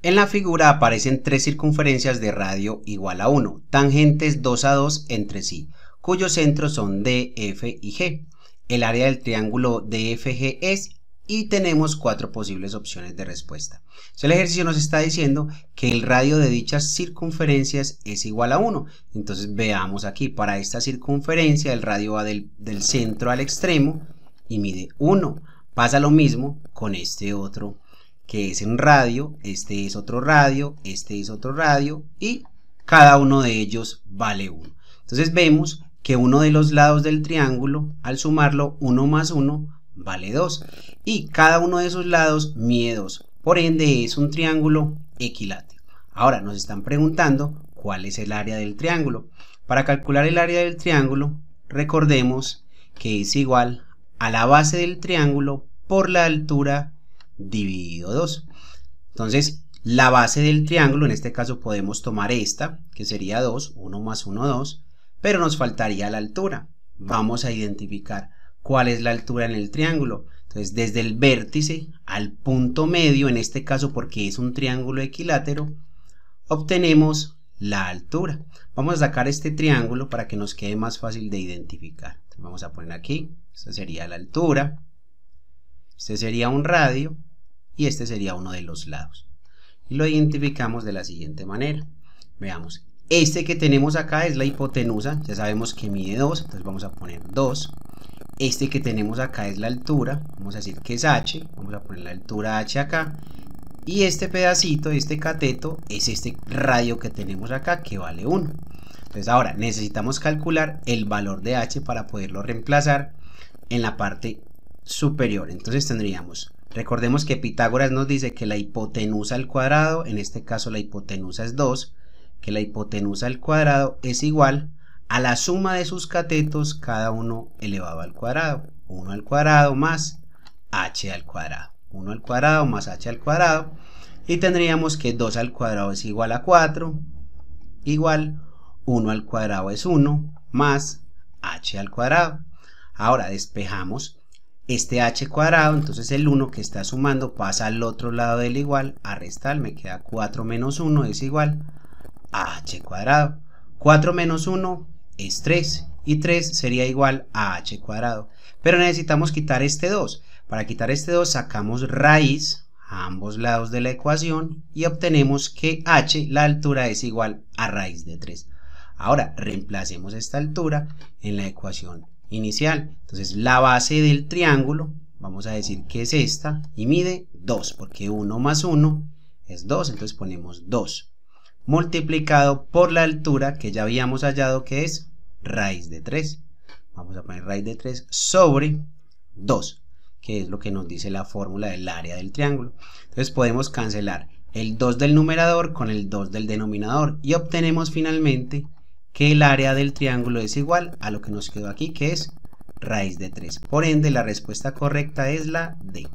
En la figura aparecen tres circunferencias de radio igual a 1, tangentes 2 a 2 entre sí, cuyos centros son D, F y G. El área del triángulo DFG es y tenemos cuatro posibles opciones de respuesta. el ejercicio nos está diciendo que el radio de dichas circunferencias es igual a 1. Entonces veamos aquí, para esta circunferencia el radio va del, del centro al extremo y mide 1. Pasa lo mismo con este otro que es en radio, este es otro radio, este es otro radio y cada uno de ellos vale 1. Entonces vemos que uno de los lados del triángulo, al sumarlo 1 más 1, vale 2. Y cada uno de esos lados mide 2. Por ende es un triángulo equilátero. Ahora nos están preguntando cuál es el área del triángulo. Para calcular el área del triángulo, recordemos que es igual a la base del triángulo por la altura dividido 2. Entonces, la base del triángulo, en este caso podemos tomar esta, que sería 2, 1 más 1, 2, pero nos faltaría la altura. Vamos a identificar cuál es la altura en el triángulo. Entonces, desde el vértice al punto medio, en este caso porque es un triángulo equilátero, obtenemos la altura. Vamos a sacar este triángulo para que nos quede más fácil de identificar. vamos a poner aquí, esta sería la altura, este sería un radio, y este sería uno de los lados. Lo identificamos de la siguiente manera. Veamos, este que tenemos acá es la hipotenusa, ya sabemos que mide 2, entonces vamos a poner 2. Este que tenemos acá es la altura, vamos a decir que es h, vamos a poner la altura h acá. Y este pedacito, este cateto, es este radio que tenemos acá que vale 1. Entonces ahora necesitamos calcular el valor de h para poderlo reemplazar en la parte superior. Entonces tendríamos Recordemos que Pitágoras nos dice que la hipotenusa al cuadrado, en este caso la hipotenusa es 2, que la hipotenusa al cuadrado es igual a la suma de sus catetos, cada uno elevado al cuadrado. 1 al cuadrado más h al cuadrado. 1 al cuadrado más h al cuadrado. Y tendríamos que 2 al cuadrado es igual a 4, igual 1 al cuadrado es 1, más h al cuadrado. Ahora despejamos este h cuadrado, entonces el 1 que está sumando pasa al otro lado del igual a restar, me queda 4 menos 1 es igual a h cuadrado. 4 menos 1 es 3 y 3 sería igual a h cuadrado. Pero necesitamos quitar este 2. Para quitar este 2 sacamos raíz a ambos lados de la ecuación y obtenemos que h, la altura, es igual a raíz de 3. Ahora, reemplacemos esta altura en la ecuación inicial. Entonces la base del triángulo, vamos a decir que es esta, y mide 2, porque 1 más 1 es 2, entonces ponemos 2, multiplicado por la altura que ya habíamos hallado que es raíz de 3. Vamos a poner raíz de 3 sobre 2, que es lo que nos dice la fórmula del área del triángulo. Entonces podemos cancelar el 2 del numerador con el 2 del denominador y obtenemos finalmente que el área del triángulo es igual a lo que nos quedó aquí, que es raíz de 3. Por ende, la respuesta correcta es la D.